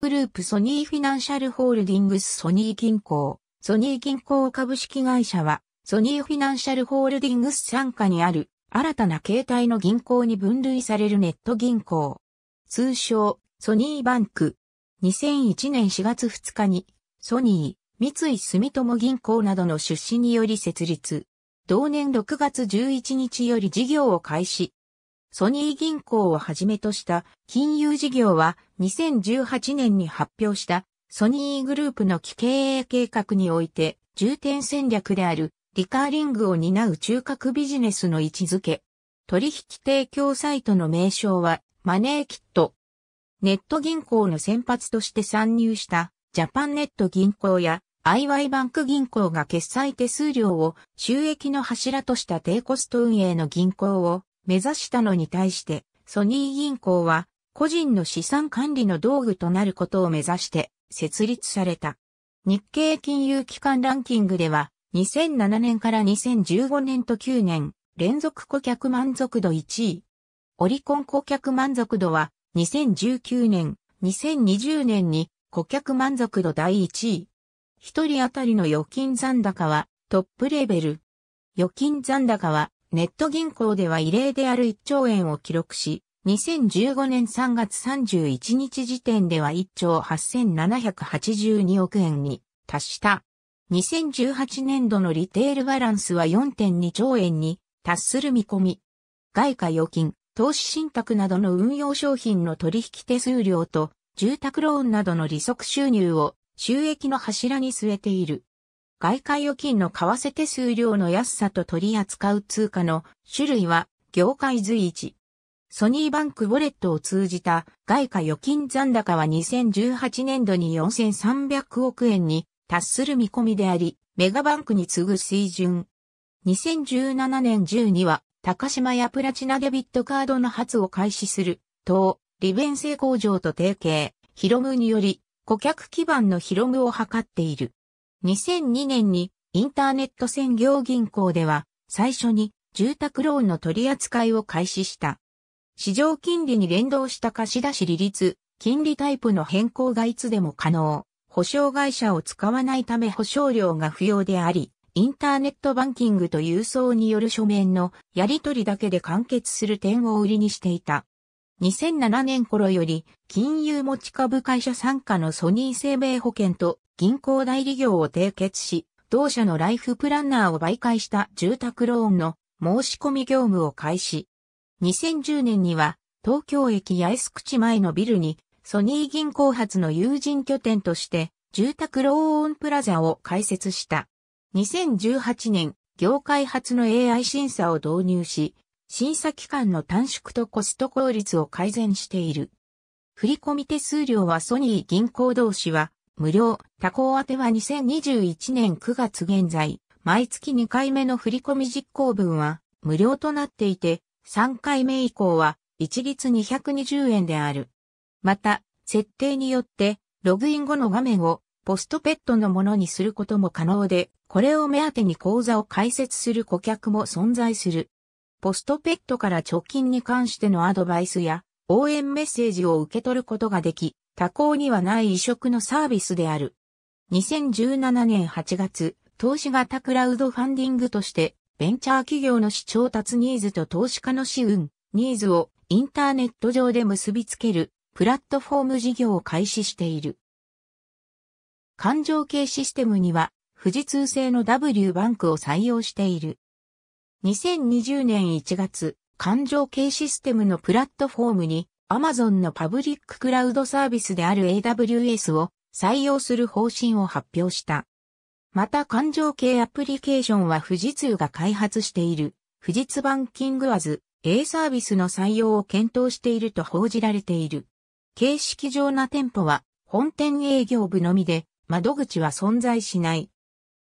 グループソニーフィナンシャルホールディングスソニー銀行、ソニー銀行株式会社は、ソニーフィナンシャルホールディングス参加にある、新たな形態の銀行に分類されるネット銀行。通称、ソニーバンク。2001年4月2日に、ソニー、三井住友銀行などの出資により設立。同年6月11日より事業を開始。ソニー銀行をはじめとした金融事業は、2018年に発表したソニーグループの既経営計画において重点戦略であるリカーリングを担う中核ビジネスの位置づけ。取引提供サイトの名称はマネーキット。ネット銀行の先発として参入したジャパンネット銀行や IY バンク銀行が決済手数料を収益の柱とした低コスト運営の銀行を目指したのに対してソニー銀行は個人の資産管理の道具となることを目指して設立された。日経金融機関ランキングでは、2007年から2015年と9年、連続顧客満足度1位。オリコン顧客満足度は、2019年、2020年に顧客満足度第1位。一人当たりの預金残高はトップレベル。預金残高はネット銀行では異例である1兆円を記録し、2015年3月31日時点では1兆8782億円に達した。2018年度のリテールバランスは4.2兆円に達する見込み。外貨預金、投資信託などの運用商品の取引手数料と住宅ローンなどの利息収入を収益の柱に据えている。外貨預金の為替手数料の安さと取り扱う通貨の種類は業界随一。ソニーバンクウォレットを通じた外貨預金残高は2018年度に4300億円に達する見込みであり、メガバンクに次ぐ水準。2017年10には、高島やプラチナデビットカードの発を開始する、等、利便性工場と提携、ヒロムにより、顧客基盤のヒロムを図っている。2002年に、インターネット専業銀行では、最初に住宅ローンの取り扱いを開始した。市場金利に連動した貸し出し利率、金利タイプの変更がいつでも可能。保証会社を使わないため保証料が不要であり、インターネットバンキングと郵送による書面のやり取りだけで完結する点を売りにしていた。2007年頃より金融持ち株会社傘下のソニー生命保険と銀行代理業を締結し、同社のライフプランナーを媒介した住宅ローンの申し込み業務を開始。2010年には東京駅八重洲口前のビルにソニー銀行発の友人拠点として住宅ローンプラザを開設した。2018年、業界初の AI 審査を導入し、審査期間の短縮とコスト効率を改善している。振込手数料はソニー銀行同士は無料、他行宛ては2021年9月現在、毎月2回目の振込実行分は無料となっていて、3回目以降は一律220円である。また、設定によって、ログイン後の画面をポストペットのものにすることも可能で、これを目当てに口座を開設する顧客も存在する。ポストペットから貯金に関してのアドバイスや応援メッセージを受け取ることができ、他行にはない移植のサービスである。2017年8月、投資型クラウドファンディングとしてベンチャー企業の市調達ニーズと投資家の資運、ニーズをインターネット上で結びつけるプラットフォーム事業を開始している。環状系システムには富士通製の W バンクを採用している。2020年1月、環状系システムのプラットフォームに Amazon のパブリッククラウドサービスである AWS を採用する方針を発表した。また環状系アプリケーションは富士通が開発している富士通バンキングアズ A サービスの採用を検討していると報じられている。形式上な店舗は本店営業部のみで窓口は存在しない。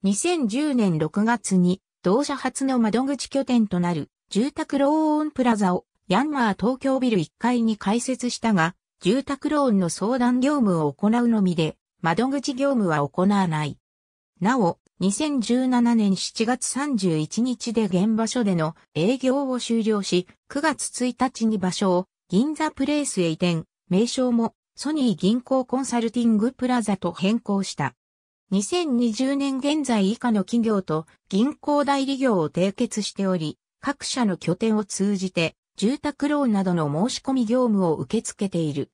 2010年6月に同社初の窓口拠点となる住宅ローンプラザをヤンマー東京ビル1階に開設したが、住宅ローンの相談業務を行うのみで、窓口業務は行わない。なお、2017年7月31日で現場所での営業を終了し、9月1日に場所を銀座プレイスへ移転、名称もソニー銀行コンサルティングプラザと変更した。2020年現在以下の企業と銀行代理業を締結しており、各社の拠点を通じて住宅ローンなどの申し込み業務を受け付けている。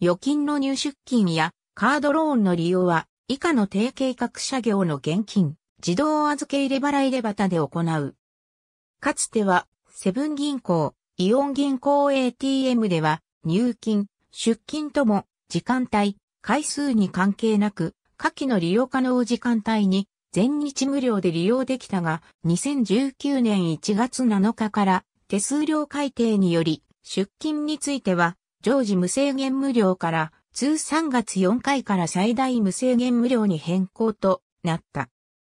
預金の入出金やカードローンの利用は以下の低計画社業の現金、自動預け入れ払いれ旗で行う。かつては、セブン銀行、イオン銀行 ATM では、入金、出金とも、時間帯、回数に関係なく、下記の利用可能時間帯に、全日無料で利用できたが、2019年1月7日から、手数料改定により、出金については、常時無制限無料から、通3月4回から最大無制限無料に変更となった。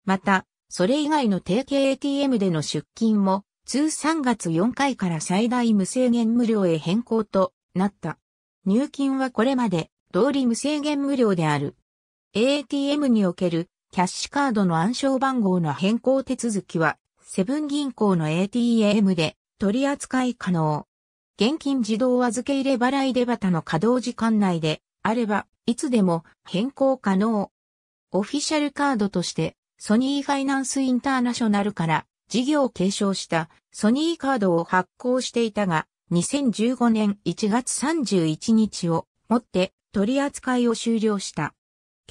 また、それ以外の定期 ATM での出勤も、通3月4回から最大無制限無料へ変更となった。入金はこれまで通り無制限無料である。ATM におけるキャッシュカードの暗証番号の変更手続きは、セブン銀行の ATM で取り扱い可能。現金自動預け入れ払い出端の稼働時間内であれば、いつでも変更可能。オフィシャルカードとして、ソニーファイナンスインターナショナルから事業を継承したソニーカードを発行していたが、2015年1月31日をもって取り扱いを終了した。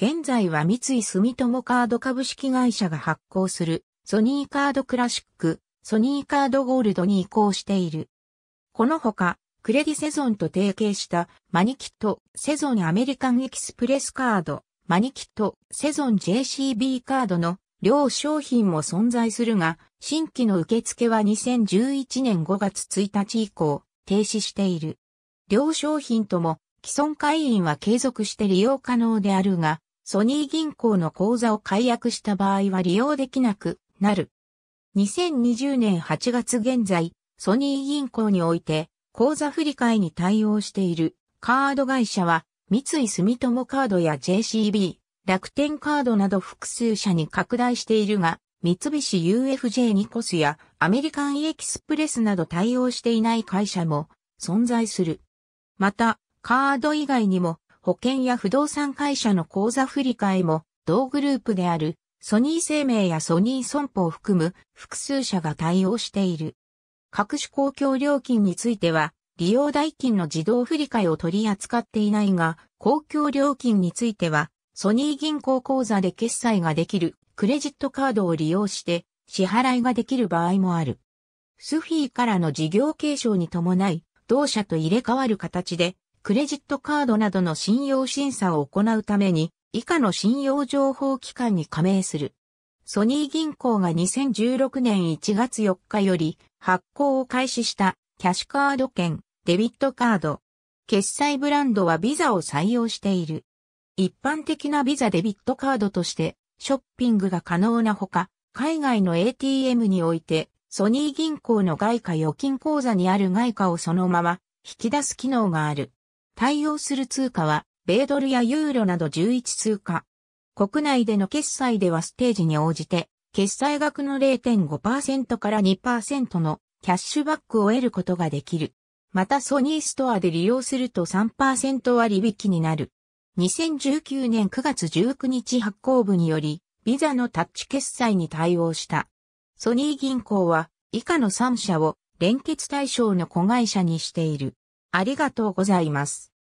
現在は三井住友カード株式会社が発行するソニーカードクラシック、ソニーカードゴールドに移行している。このほか、クレディセゾンと提携したマニキットセゾンアメリカンエキスプレスカード、マニキットセゾン JCB カードの両商品も存在するが、新規の受付は2011年5月1日以降停止している。両商品とも既存会員は継続して利用可能であるが、ソニー銀行の口座を解約した場合は利用できなくなる。2020年8月現在、ソニー銀行において、口座振替に対応しているカード会社は三井住友カードや JCB、楽天カードなど複数社に拡大しているが、三菱 UFJ ニコスやアメリカンエキスプレスなど対応していない会社も存在する。また、カード以外にも保険や不動産会社の口座振替も同グループであるソニー生命やソニー損保を含む複数社が対応している。各種公共料金については、利用代金の自動振り替えを取り扱っていないが、公共料金については、ソニー銀行口座で決済ができるクレジットカードを利用して支払いができる場合もある。スフィーからの事業継承に伴い、同社と入れ替わる形で、クレジットカードなどの信用審査を行うために、以下の信用情報機関に加盟する。ソニー銀行が2016年1月4日より、発行を開始したキャッシュカード券、デビットカード。決済ブランドはビザを採用している。一般的なビザデビットカードとしてショッピングが可能なほか、海外の ATM においてソニー銀行の外貨預金口座にある外貨をそのまま引き出す機能がある。対応する通貨は、米ドルやユーロなど11通貨。国内での決済ではステージに応じて決済額の0.5%から2%のキャッシュバックを得ることができる。またソニーストアで利用すると3%割引になる。2019年9月19日発行部により、ビザのタッチ決済に対応した。ソニー銀行は以下の3社を連結対象の子会社にしている。ありがとうございます。